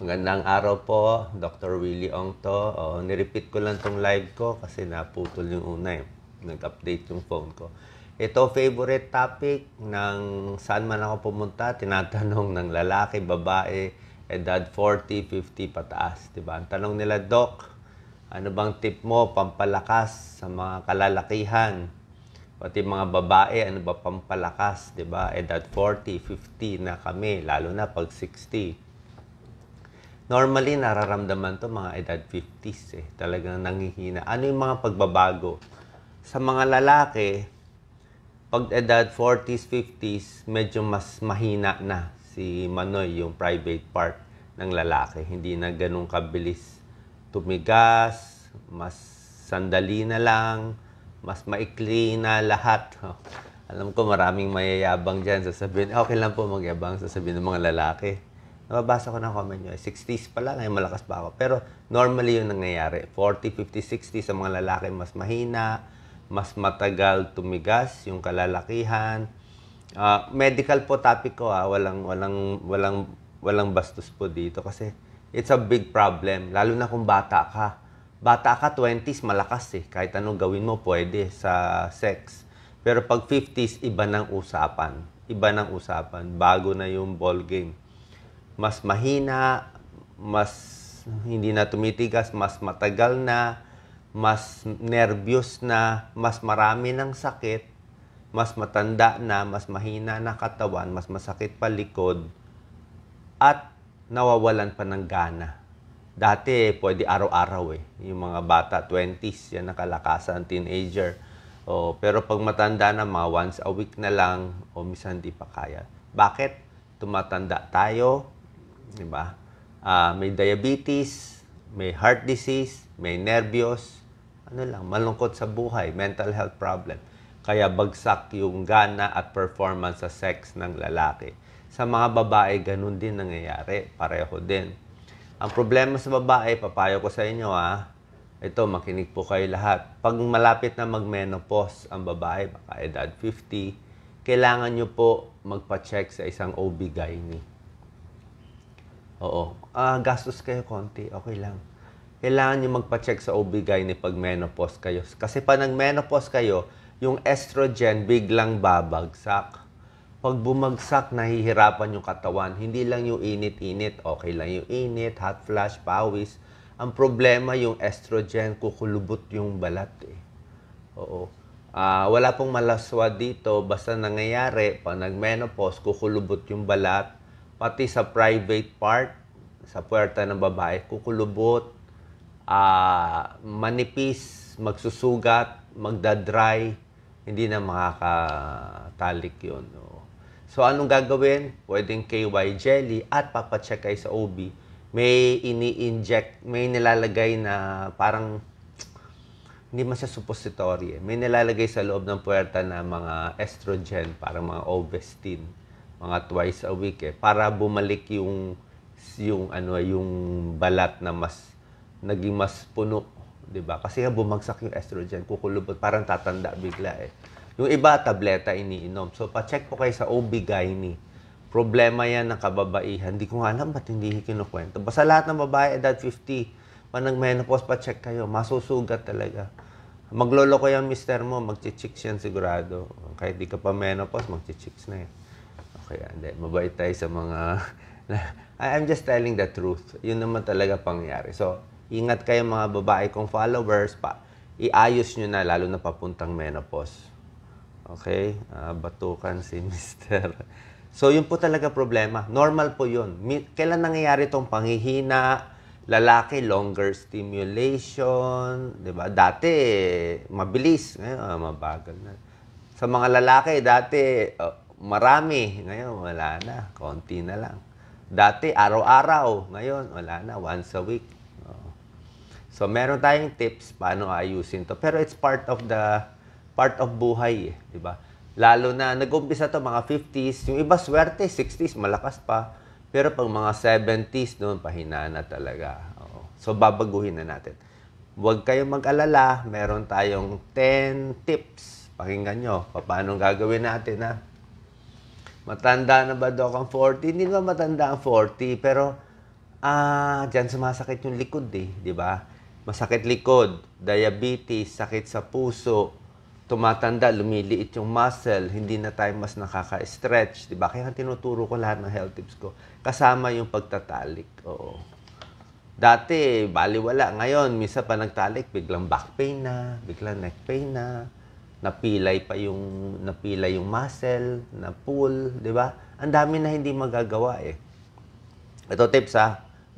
Magandang araw po, Dr. Willie Ong to. O, oh, nirepeat ko lang tong live ko kasi naputol yung una eh. Nag-update yung phone ko. Ito, favorite topic ng saan man ako pumunta, tinatanong ng lalaki, babae, edad 40, 50 pataas. Diba? Ang tanong nila, Doc, ano bang tip mo pampalakas sa mga kalalakihan? Pati mga babae, ano ba pampalakas? Diba? Edad 40, 50 na kami, lalo na pag 60 Normally, nararamdaman to mga edad 50s eh. Talagang nangihina. Ano yung mga pagbabago? Sa mga lalaki, pag edad 40s, 50s, medyo mas mahina na si Manoy, yung private part ng lalaki. Hindi na ganun kabilis tumigas, mas sandali na lang, mas maikli na lahat. Alam ko maraming mayayabang dyan. Sasabihin, okay lang po magyabang. Sasabihin ng mga lalaki nababasa ko na comment nyo, 60s pa lang, ay malakas pa ako. Pero normally yung nangyayari, 40, 50, 60 sa mga lalaki, mas mahina, mas matagal tumigas yung kalalakihan. Uh, medical po topic ko ah, walang walang walang walang bastos po dito kasi it's a big problem lalo na kung bata ka. Bata ka 20s malakas eh kahit anong gawin mo pwede sa sex. Pero pag 50s iba ng usapan. Iba ng usapan bago na yung ball game mas mahina, mas hindi na tumitigas, mas matagal na, mas nervyos na, mas marami ng sakit, mas matanda na, mas mahina na katawan, mas masakit pa likod, at nawawalan pa ng gana. Dati, pwede araw-araw eh. Yung mga bata, 20s, yan nakalakasan, teenager. O, pero pag matanda na, mga once a week na lang, o minsan di pa kaya. Bakit? Tumatanda tayo, Di ba? Uh, may diabetes, may heart disease, may nervyos, ano lang, malungkot sa buhay, mental health problem. Kaya bagsak yung gana at performance sa sex ng lalaki. Sa mga babae, ganun din nangyayari. Pareho din. Ang problema sa babae, papayo ko sa inyo ah, ito, makinig po kayo lahat. Pag malapit na magmenopause ang babae, baka edad 50, kailangan nyo po magpa-check sa isang OB-GYN. Oo. Uh, gastos kayo konti, okay lang. Kailangan nyo magpa-check sa OB ni pag menopause kayo. Kasi pa nag-menopause kayo, yung estrogen biglang babagsak. Pag bumagsak, nahihirapan yung katawan. Hindi lang yung init-init. Okay lang yung init, hot flash, pawis. Ang problema yung estrogen, kukulubot yung balat eh. Oo. Uh, wala pong malaswa dito. Basta nangyayari, pag nag-menopause, kukulubot yung balat, pati sa private part, sa puwerta ng babae, kukulubot, uh, manipis, magsusugat, magdadry, hindi na makakatalik yun. No? So, anong gagawin? Pwedeng KY jelly at papacheck kayo sa OB. May ini-inject, may nilalagay na parang hindi man siya suppository. Eh. May nilalagay sa loob ng puwerta na mga estrogen, parang mga ovestin mga twice a week eh para bumalik yung yung ano yung balat na mas naging mas puno, 'di ba? Kasi bumagsak yung estrogen, kukulubot, parang tatanda bigla eh. Yung iba tableta iniinom. So pa-check po kayo sa OB gynae. Problema 'yan ng kababaihan. Hindi ko nga alam ba't hindi kinukwento. Basta lahat ng babae edad 50, pag nag-menopause pa-check kayo, masusugat talaga. Magloloko yan mister mo, magchichicks yan sigurado. Kahit di ka pa menopause, mag-chicks na yan kaya hindi. Mabait tayo sa mga... I'm just telling the truth. Yun naman talaga pangyari. So, ingat kayo mga babae kong followers. Pa, iayos nyo na, lalo na papuntang menopause. Okay? Uh, batukan si Mr. So, yun po talaga problema. Normal po yun. Kailan nangyayari itong panghihina, lalaki, longer stimulation, di ba? Dati, mabilis. Ngayon, ah, mabagal na. Sa mga lalaki, dati, oh, marami. Ngayon, wala na. Konti na lang. Dati, araw-araw. Ngayon, wala na. Once a week. Oh. So, meron tayong tips paano ayusin to. Pero it's part of the, part of buhay. Eh, di ba? Lalo na, nag-umpisa to mga 50s. Yung iba swerte, 60s, malakas pa. Pero pag mga 70s, noon, pahina na talaga. Oo. So, babaguhin na natin. Huwag kayong mag-alala. Meron tayong 10 tips. Pakinggan nyo. Paano gagawin natin, ha? matanda na ba Doc ang 40? Hindi naman matanda ang 40, pero ah, dyan sumasakit yung likod eh, di ba? Masakit likod, diabetes, sakit sa puso, tumatanda, lumiliit yung muscle, hindi na tayo mas nakaka-stretch, di ba? Kaya tinuturo ko lahat ng health tips ko, kasama yung pagtatalik, oo. Dati, baliwala. Ngayon, misa pa nagtalik, biglang back pain na, biglang neck pain na, napilay pa yung napilay yung muscle, na pull, 'di ba? Ang dami na hindi magagawa eh. Ito tips ha, ah.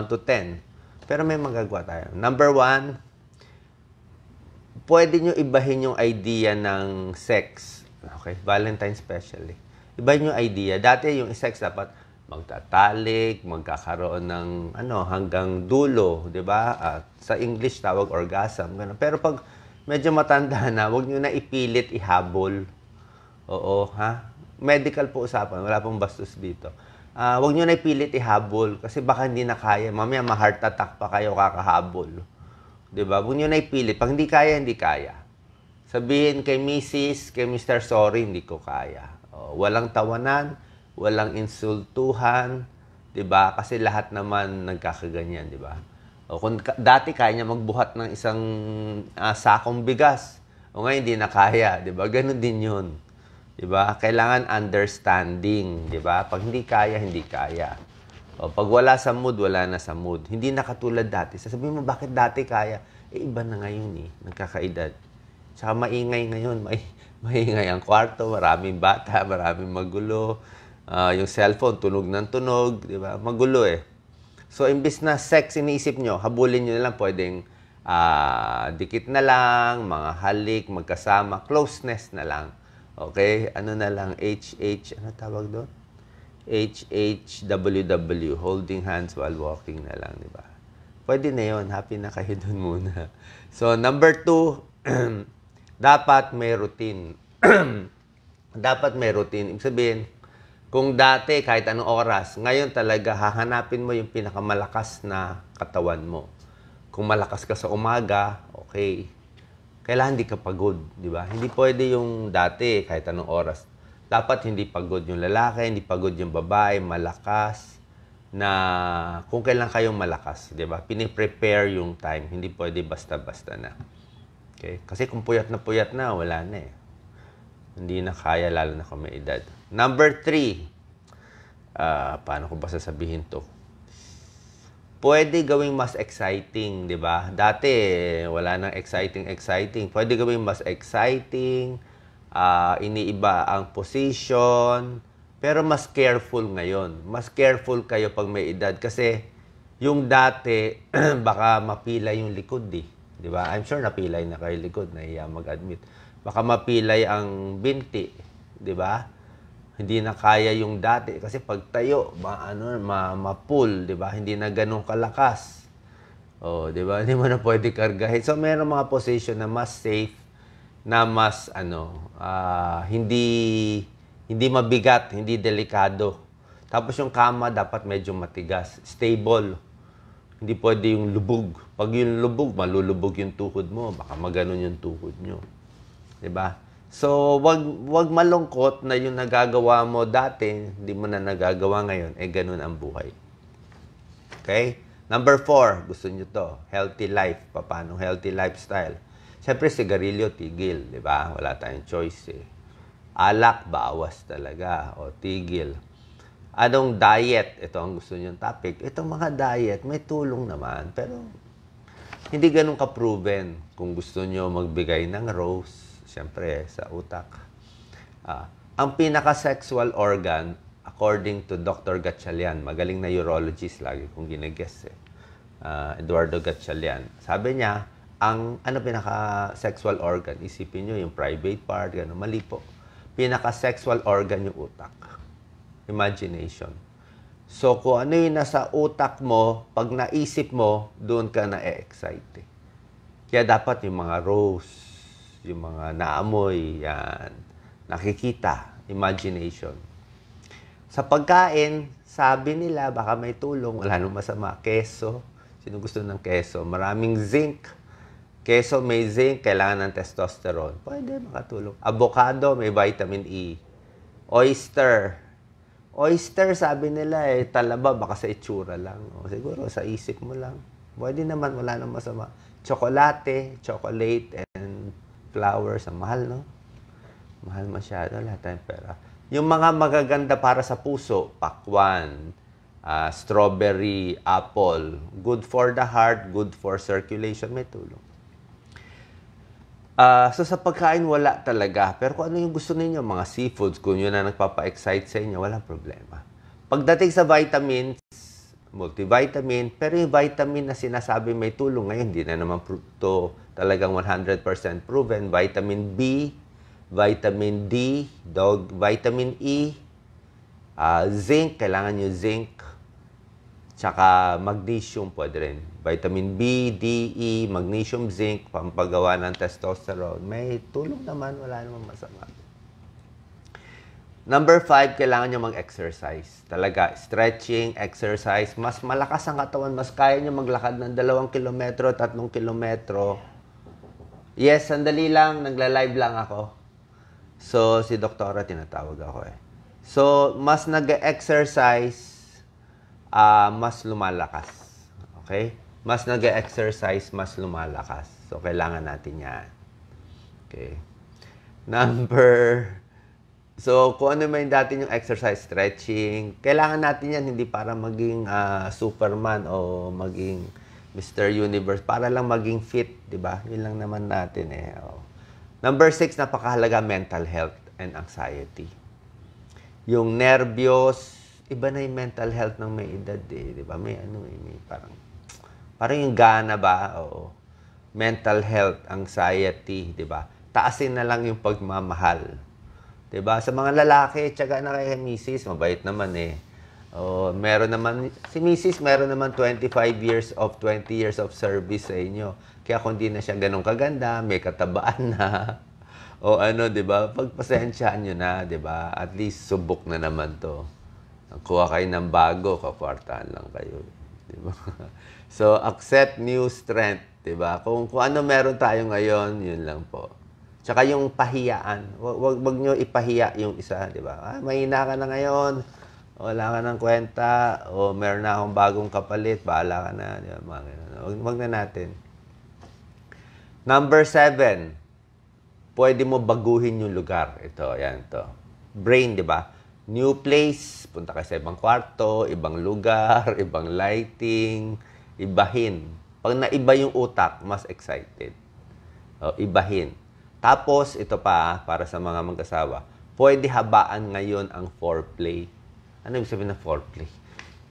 1 to 10. Pero may magagawa tayo. Number 1, pwede nyo ibahin yung idea ng sex. Okay, Valentine special eh. Ibahin yung idea. Dati yung sex dapat magtatalik, magkakaroon ng ano hanggang dulo, 'di ba? At sa English tawag orgasm, ganun. Pero pag medyo matanda na, wag niyo na ipilit ihabol. Oo, ha? Medical po usapan, wala pong bastos dito. Uh, ah, wag niyo na ipilit ihabol kasi baka hindi na kaya. Mamaya ma-heart attack pa kayo kakahabol. 'Di ba? Wag niyo na ipilit. Pag hindi kaya, hindi kaya. Sabihin kay Mrs., kay Mr. Sorry, hindi ko kaya. Oh, walang tawanan, walang insultuhan, 'di ba? Kasi lahat naman nagkakaganyan, 'di ba? O kung ka- dati kaya niya magbuhat ng isang uh, sakong bigas, o ngayon hindi na kaya, 'di ba? Ganun din 'yun. 'Di ba? Kailangan understanding, 'di ba? Pag hindi kaya, hindi kaya. O pag wala sa mood, wala na sa mood. Hindi nakatulad dati. Sasabihin mo, bakit dati kaya? Eh, iba na ngayon eh, nagkakaedad. Tsaka maingay ngayon, may, maingay ang kwarto, maraming bata, maraming magulo. Uh, yung cellphone, tunog ng tunog, di ba? Magulo eh. So, imbis na sex iniisip nyo, habulin nyo na lang pwedeng uh, dikit na lang, mga halik, magkasama, closeness na lang. Okay? Ano na lang, HH, ano tawag doon? HHWW, holding hands while walking na lang, di ba? Pwede na yon happy na kayo doon muna. So, number two, dapat may routine. dapat may routine. Ibig sabihin, kung dati, kahit anong oras, ngayon talaga hahanapin mo yung pinakamalakas na katawan mo. Kung malakas ka sa umaga, okay. Kailangan hindi ka pagod, di ba? Hindi pwede yung dati, kahit anong oras. Dapat hindi pagod yung lalaki, hindi pagod yung babae, malakas na kung kailan kayong malakas, di ba? Piniprepare yung time, hindi pwede basta-basta na. Okay? Kasi kung puyat na puyat na, wala na eh. Hindi na kaya lalo na kung may edad. Number three. Uh, paano ko ba sasabihin to? Pwede gawing mas exciting, di ba? Dati, wala nang exciting, exciting. Pwede gawing mas exciting. Uh, iniiba ang position. Pero mas careful ngayon. Mas careful kayo pag may edad. Kasi yung dati, baka mapilay yung likod eh. Di ba? I'm sure napilay na kayo likod. Nahiya mag-admit. Baka mapilay ang binti, 'di ba? Hindi na kaya yung dati kasi pagtayo, ma ano, ma, ma 'di ba? Hindi na ganoon kalakas. Oh, 'di ba? Hindi mo na pwede kargahin. So meron mga position na mas safe na mas ano, uh, hindi hindi mabigat, hindi delikado. Tapos yung kama dapat medyo matigas, stable. Hindi pwede yung lubog. Pag yung lubog, malulubog yung tuhod mo. Baka maganon yung tuhod nyo. 'Di ba? So, wag wag malungkot na yung nagagawa mo dati, hindi mo na nagagawa ngayon. Eh ganun ang buhay. Okay? Number four, gusto niyo to, healthy life. Paano healthy lifestyle? Siyempre, sigarilyo, tigil, di ba? Wala tayong choice eh. Alak, bawas talaga, o tigil. Anong diet? Ito ang gusto niyo topic. Itong mga diet, may tulong naman, pero hindi ganun ka-proven. Kung gusto niyo magbigay ng rose, siyempre, sa utak. Ah, ang pinaka-sexual organ, according to Dr. Gatchalian, magaling na urologist, lagi kong ginagess eh, uh, Eduardo Gatchalian, sabi niya, ang ano pinaka-sexual organ, isipin niyo yung private part, gano'n, mali po. Pinaka-sexual organ yung utak. Imagination. So, kung ano yung nasa utak mo, pag naisip mo, doon ka na-excite. Eh. Kaya dapat yung mga rose, yung mga naamoy, yan, nakikita, imagination. Sa pagkain, sabi nila, baka may tulong, wala nang masama, keso. Sino gusto ng keso? Maraming zinc. Keso may zinc, kailangan ng testosterone. Pwede makatulong. Avocado, may vitamin E. Oyster, Oyster, sabi nila eh, talaba, baka sa itsura lang. O, siguro, sa isip mo lang. Pwede naman, wala nang masama. Chocolate, chocolate, flowers. Ang mahal, no? Mahal masyado. Lahat tayong pera. Yung mga magaganda para sa puso, pakwan, uh, strawberry, apple. Good for the heart, good for circulation. May tulong. Uh, so sa pagkain, wala talaga. Pero kung ano yung gusto ninyo, mga seafoods, kung yun na nagpapa-excite sa inyo, walang problema. Pagdating sa vitamins, multivitamin. Pero yung vitamin na sinasabi may tulong ngayon, hindi na naman to talagang 100% proven. Vitamin B, vitamin D, dog, vitamin E, uh, zinc, kailangan nyo zinc, tsaka magnesium pwede rin. Vitamin B, D, E, magnesium, zinc, pampagawa ng testosterone. May tulong naman, wala namang masama. Number five, kailangan nyo mag-exercise. Talaga, stretching, exercise. Mas malakas ang katawan, mas kaya nyo maglakad ng dalawang kilometro, tatlong kilometro. Yes, sandali lang, nagla-live lang ako. So, si doktora tinatawag ako eh. So, mas nag-exercise, uh, mas lumalakas. Okay? Mas nag-exercise, mas lumalakas. So, kailangan natin yan. Okay. Number So, kung ano man dati yung exercise, stretching, kailangan natin yan, hindi para maging uh, Superman o maging Mr. Universe, para lang maging fit, di ba? Yun lang naman natin eh. Oh. Number six, napakahalaga mental health and anxiety. Yung nervyos, iba na yung mental health ng may edad eh, di ba? May ano eh, may parang, parang yung gana ba? Oo. Mental health, anxiety, di ba? Taasin na lang yung pagmamahal 'Di ba? Sa mga lalaki, tsaga na kay misis, mabait naman eh. Oh, meron naman si misis, meron naman 25 years of 20 years of service sa inyo. Kaya kung di na siya ganun kaganda, may katabaan na. o ano, 'di ba? Pagpasensyahan niyo na, 'di ba? At least subok na naman 'to. Kuha kayo ng bago, kakwartahan lang kayo. 'Di ba? so, accept new strength, 'di ba? Kung, kung ano meron tayo ngayon, 'yun lang po. Tsaka yung pahiyaan. Wag, wag niyo ipahiya yung isa, di ba? Ah, mahina ka na ngayon. Wala ka ng kwenta. O meron na akong bagong kapalit. Bahala ka na. Di ba? Mga ganun. Wag, wag na natin. Number seven. Pwede mo baguhin yung lugar. Ito, yan to. Brain, di ba? New place. Punta ka sa ibang kwarto, ibang lugar, ibang lighting. Ibahin. Pag naiba yung utak, mas excited. O, ibahin. Tapos, ito pa, para sa mga mag-asawa, pwede habaan ngayon ang foreplay. Ano ibig sabihin ng foreplay?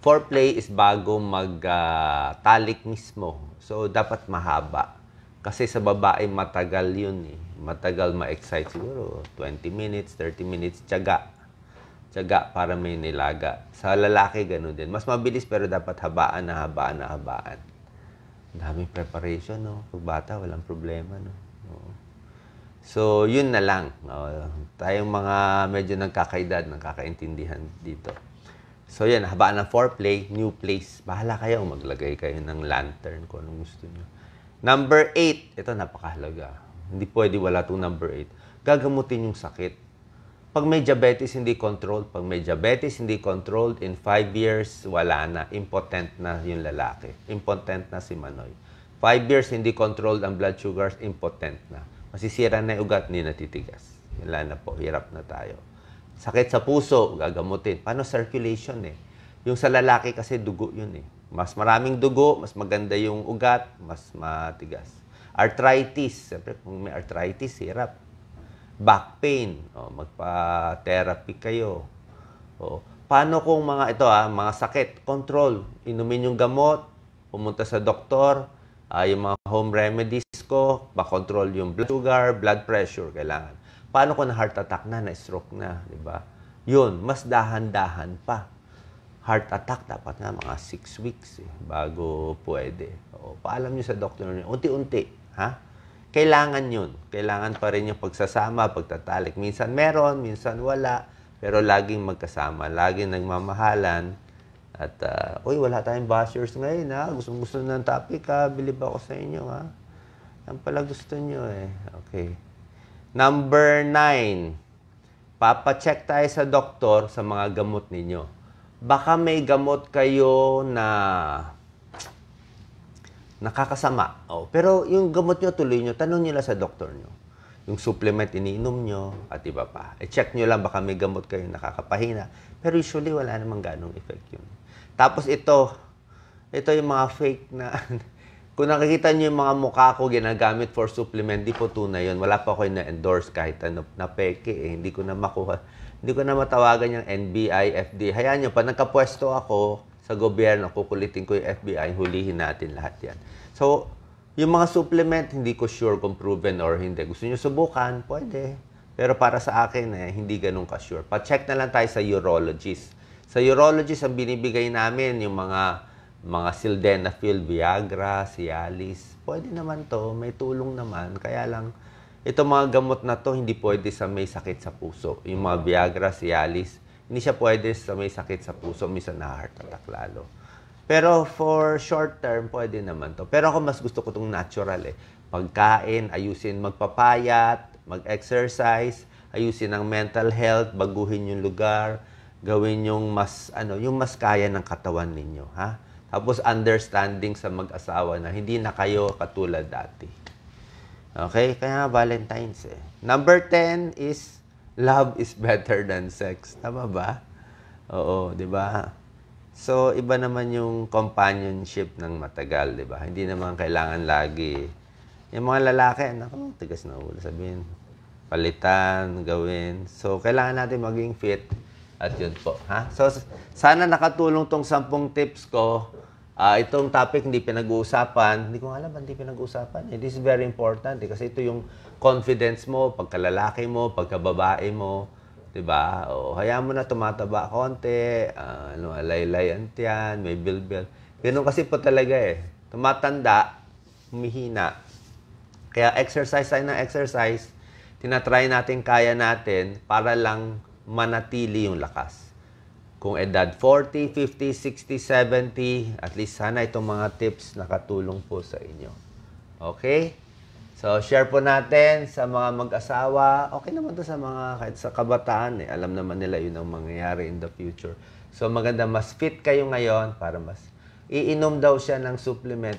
Foreplay is bago mag-talik uh, mismo. So, dapat mahaba. Kasi sa babae, matagal yun eh. Matagal ma-excite siguro. 20 minutes, 30 minutes, tiyaga. Tiyaga para may nilaga. Sa lalaki, ganun din. Mas mabilis pero dapat habaan na habaan na habaan. Daming preparation, no? Pag bata, walang problema, no? Oo. So, yun na lang. Uh, tayong mga medyo nagkakaedad, nagkakaintindihan dito. So, yan. Habaan ng foreplay, new place. Bahala kayo. Maglagay kayo ng lantern kung anong gusto nyo. Number 8. Ito, napakahalaga. Hindi pwede wala itong number 8. Gagamutin yung sakit. Pag may diabetes, hindi controlled. Pag may diabetes, hindi controlled. In 5 years, wala na. Impotent na yung lalaki. Impotent na si Manoy. 5 years, hindi controlled ang blood sugars. Impotent na masisira na yung ugat, hindi natitigas. Wala na po, hirap na tayo. Sakit sa puso, gagamutin. Paano circulation eh? Yung sa lalaki kasi dugo yun eh. Mas maraming dugo, mas maganda yung ugat, mas matigas. Arthritis, siyempre kung may arthritis, hirap. Back pain, o, magpa-therapy kayo. O, paano kung mga ito ah, mga sakit, control, inumin yung gamot, pumunta sa doktor, uh, yung mga home remedies ko, makontrol yung blood sugar, blood pressure, kailangan. Paano ko na heart attack na, na-stroke na, di ba? Yun, mas dahan-dahan pa. Heart attack dapat nga mga 6 weeks eh, bago pwede. O, paalam nyo sa doktor nyo, unti-unti, ha? Kailangan yun. Kailangan pa rin yung pagsasama, pagtatalik. Minsan meron, minsan wala. Pero laging magkasama, laging nagmamahalan, at, uh, uy, wala tayong bashers ngayon, ha? Gusto, gusto ng topic, ha? Bilib ako sa inyo, ha? Yan pala gusto nyo, eh. Okay. Number nine. Papacheck tayo sa doktor sa mga gamot ninyo. Baka may gamot kayo na nakakasama. Oh, pero yung gamot nyo, tuloy nyo, tanong nyo lang sa doktor nyo. Yung supplement iniinom nyo, at iba pa. E-check nyo lang, baka may gamot kayo nakakapahina. Pero usually, wala namang ganong effect yun. Tapos ito, ito yung mga fake na, kung nakikita niyo yung mga mukha ko ginagamit for supplement, di po tunay yun. Wala pa ako yung na-endorse kahit ano, na peke eh. Hindi ko na makuha, hindi ko na matawagan yung NBI, FD. Hayaan nyo, pa nagkapwesto ako sa gobyerno, kukulitin ko yung FBI, hulihin natin lahat yan. So, yung mga supplement, hindi ko sure kung proven or hindi. Gusto nyo subukan? Pwede. Pero para sa akin, eh, hindi ganun ka-sure. Pa-check na lang tayo sa urologist sa urologist, ang binibigay namin yung mga mga sildenafil, Viagra, Cialis. Pwede naman to, may tulong naman. Kaya lang, itong mga gamot na to hindi pwede sa may sakit sa puso. Yung mga Viagra, Cialis, hindi siya pwede sa may sakit sa puso, minsan na heart attack lalo. Pero for short term, pwede naman to. Pero ako mas gusto ko itong natural eh. Pagkain, ayusin magpapayat, mag-exercise, ayusin ang mental health, baguhin yung lugar, gawin yung mas ano, yung mas kaya ng katawan ninyo, ha? Tapos understanding sa mag-asawa na hindi na kayo katulad dati. Okay? Kaya Valentine's eh. Number 10 is love is better than sex. Tama ba? Oo, 'di ba? So, iba naman yung companionship ng matagal, di ba? Hindi naman kailangan lagi. Yung mga lalaki, ano tigas na ulo. Sabihin, palitan, gawin. So, kailangan natin maging fit at yun po. Ha? So, sana nakatulong tong sampung tips ko. Uh, itong topic hindi pinag-uusapan. Hindi ko alam hindi pinag-uusapan. Eh, this is very important. Eh, kasi ito yung confidence mo, pagkalalaki mo, pagkababae mo. Diba? O, hayaan mo na tumataba konti. Uh, ano, alaylayan tiyan, may bilbil. Ganun kasi po talaga eh. Tumatanda, humihina. Kaya exercise tayo ng exercise. Tinatry natin, kaya natin para lang manatili yung lakas. Kung edad 40, 50, 60, 70, at least sana itong mga tips nakatulong po sa inyo. Okay? So, share po natin sa mga mag-asawa. Okay naman to sa mga, kahit sa kabataan eh. Alam naman nila yun ang mangyayari in the future. So, maganda, mas fit kayo ngayon para mas... Iinom daw siya ng supplement.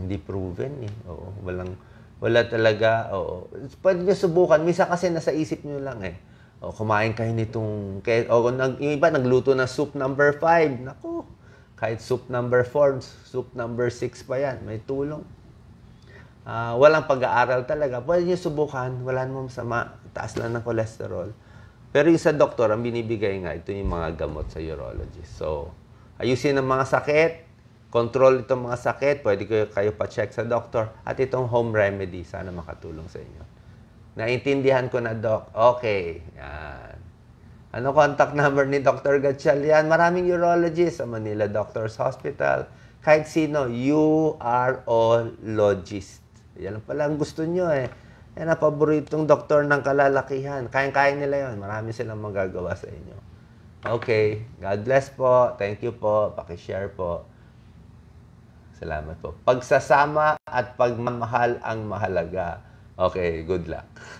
Hindi proven eh. Oo, walang... Wala talaga, oo. Pwede nyo subukan. Misa kasi nasa isip nyo lang eh. O oh, kumain kayo nitong, o oh, nag, yung iba nagluto na soup number 5. Nako, kahit soup number 4, soup number 6 pa yan, may tulong. Uh, walang pag-aaral talaga. Pwede nyo subukan, wala namang masama, taas lang ng cholesterol. Pero yung sa doktor, ang binibigay nga, ito yung mga gamot sa urologist. So, ayusin ang mga sakit, control itong mga sakit, pwede kayo, kayo pa-check sa doktor, at itong home remedy, sana makatulong sa inyo. Naintindihan ko na, Doc. Okay. Yan. Ano contact number ni Dr. Gatchalian? Maraming urologist sa Manila Doctors Hospital. Kahit sino, urologist. Yan lang pala ang gusto nyo eh. Yan ang paboritong doktor ng kalalakihan. Kayang-kaya nila yon. Marami silang magagawa sa inyo. Okay. God bless po. Thank you po. Pakishare po. Salamat po. Pagsasama at pagmamahal ang mahalaga. Okay, good luck.